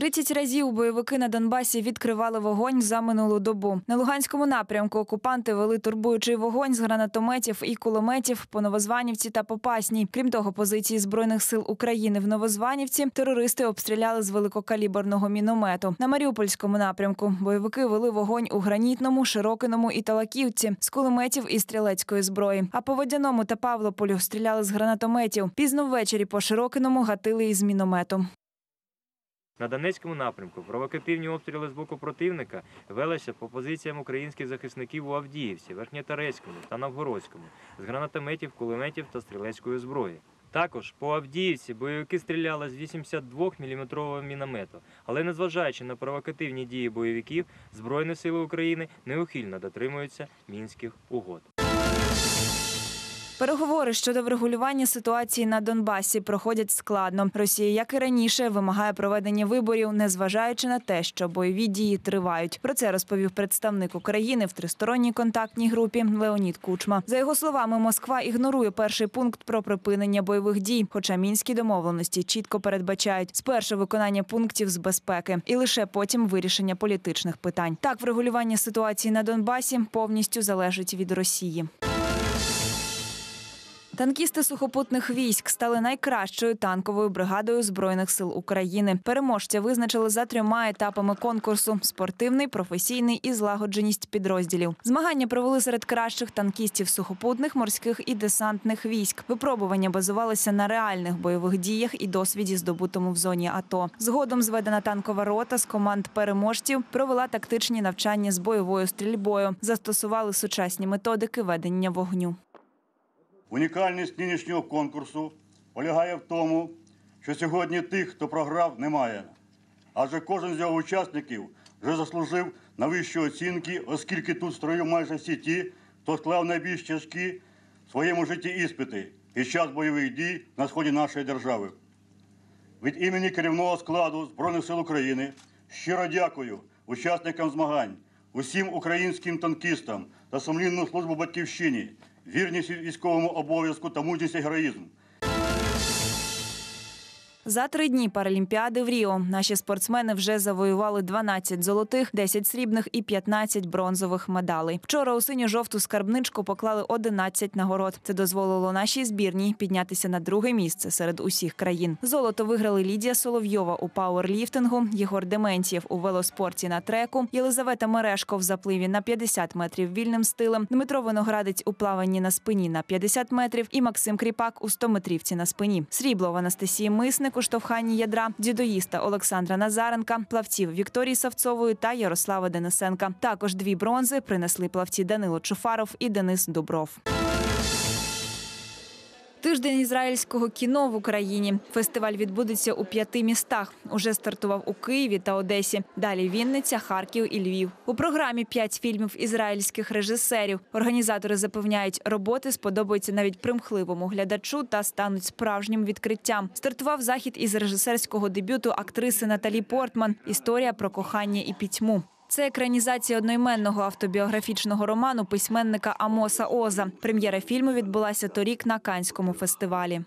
30 разів бойовики на Донбасі відкривали вогонь за минулу добу. На Луганському напрямку окупанти вели турбуючий вогонь з гранатометів і кулеметів по Новозванівці та Попасній. Крім того, позиції збройних сил України в Новозванівці терористи обстріляли з великокаліберного міномету. На Маріупольському напрямку бойовики вели вогонь у гранітному, широкиному і Талаківці з кулеметів і стрілецької зброї. А по водяному та Павлополю стріляли з гранатометів. Пізно ввечері по широкиному гатили із міномету. На Донецькому напрямку провокативні обстріли з боку противника велися по позиціям українських захисників у Авдіївці, Верхньотарецькому та Новгородському з гранатометів, кулеметів та стрілецької зброї. Також по Авдіївці бойовики стріляли з 82 мм міномету, але незважаючи на провокативні дії бойовиків, Збройні сили України неухильно дотримуються мінських угод. Переговори щодо врегулювання ситуації на Донбасі проходять складно. Росія, як і раніше, вимагає проведення виборів, незважаючи на те, що бойові дії тривають. Про це розповів представник України в тристоронній контактній групі Леонід Кучма. За його словами, Москва ігнорує перший пункт про припинення бойових дій, хоча мінські домовленості чітко передбачають спершу виконання пунктів з безпеки і лише потім вирішення політичних питань. Так, врегулювання ситуації на Донбасі повністю залежить від Росії. Танкісти сухопутних військ стали найкращою танковою бригадою збройних сил України. Переможця визначили за трьома етапами конкурсу: спортивний, професійний і злагодженість підрозділів. Змагання провели серед кращих танкістів сухопутних, морських і десантних військ. Випробування базувалися на реальних бойових діях і досвіді, здобутому в зоні АТО. Згодом зведена танкова рота з команд переможців провела тактичні навчання з бойовою стрільбою, застосували сучасні методики ведення вогню. Унікальність нинішнього конкурсу полягає в тому, що сьогодні тих, хто програв, немає. Адже кожен з його учасників вже заслужив на вищі оцінки, оскільки тут строю майже всі ті, хто склав найбільш тяжкі в своєму житті іспити під час бойових дій на сході нашої держави. Від імені керівного складу Збройних сил України щиро дякую учасникам змагань, усім українським танкістам та сумлінну службу батьківщині вірність військовому обов'язку та мужність і героїзм. За три дні паралімпіади в Ріо наші спортсмени вже завоювали 12 золотих, 10 срібних і 15 бронзових медалей. Вчора у синю-жовту скарбничку поклали 11 нагород. Це дозволило нашій збірній піднятися на друге місце серед усіх країн. Золото виграли Лідія Соловйова у пауерліфтингу, Єгор Дементьєв у велоспорті на треку, Єлизавета Мерешко в запливі на 50 метрів вільним стилем, Дмитро Виноградець у плаванні на спині на 50 метрів і Максим Кріпак у 100 метрівці на спині. Срібло в Анастасії Мисник Поштовханні ядра дзюдоїста Олександра Назаренка, плавців Вікторії Савцової та Ярослава Денисенка. Також дві бронзи принесли плавці Данило Чуфаров і Денис Дубров. Тиждень ізраїльського кіно в Україні. Фестиваль відбудеться у п'яти містах. Уже стартував у Києві та Одесі. Далі Вінниця, Харків і Львів. У програмі п'ять фільмів ізраїльських режисерів. Організатори запевняють, роботи сподобаються навіть примхливому глядачу та стануть справжнім відкриттям. Стартував захід із режисерського дебюту актриси Наталі Портман. Історія про кохання і пітьму. Це екранізація одноіменного автобіографічного роману письменника Амоса Оза. Прем'єра фільму відбулася торік на Канському фестивалі.